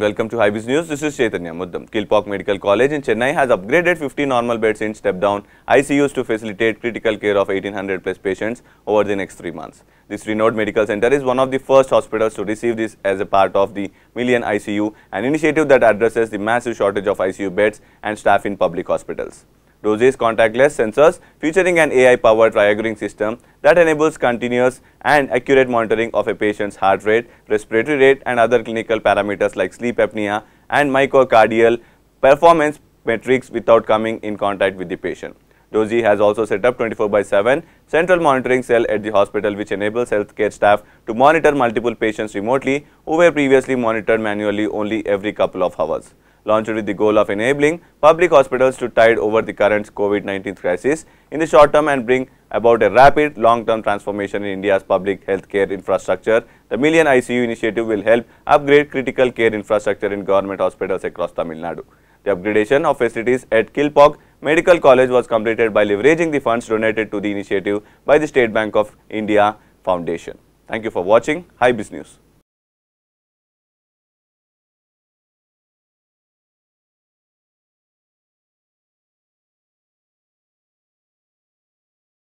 Welcome to Hibis News. This is Chaitanya Muddam. Kilpock Medical College in Chennai has upgraded 50 normal beds in step-down ICUs to facilitate critical care of 1800 plus patients over the next three months. This renowned medical center is one of the first hospitals to receive this as a part of the Million ICU, an initiative that addresses the massive shortage of ICU beds and staff in public hospitals. Rose's contactless sensors featuring an AI-powered triaging system that enables continuous and accurate monitoring of a patient's heart rate, respiratory rate and other clinical parameters like sleep apnea and myocardial performance metrics without coming in contact with the patient. Dozy has also set up 24 by 7 central monitoring cell at the hospital which enables healthcare staff to monitor multiple patients remotely who were previously monitored manually only every couple of hours launched with the goal of enabling public hospitals to tide over the current COVID-19 crisis in the short term and bring about a rapid long-term transformation in India's public healthcare infrastructure. The Million ICU initiative will help upgrade critical care infrastructure in government hospitals across Tamil Nadu. The upgradation of facilities at Kilpok Medical College was completed by leveraging the funds donated to the initiative by the State Bank of India Foundation. Thank you for watching. Hi Business News.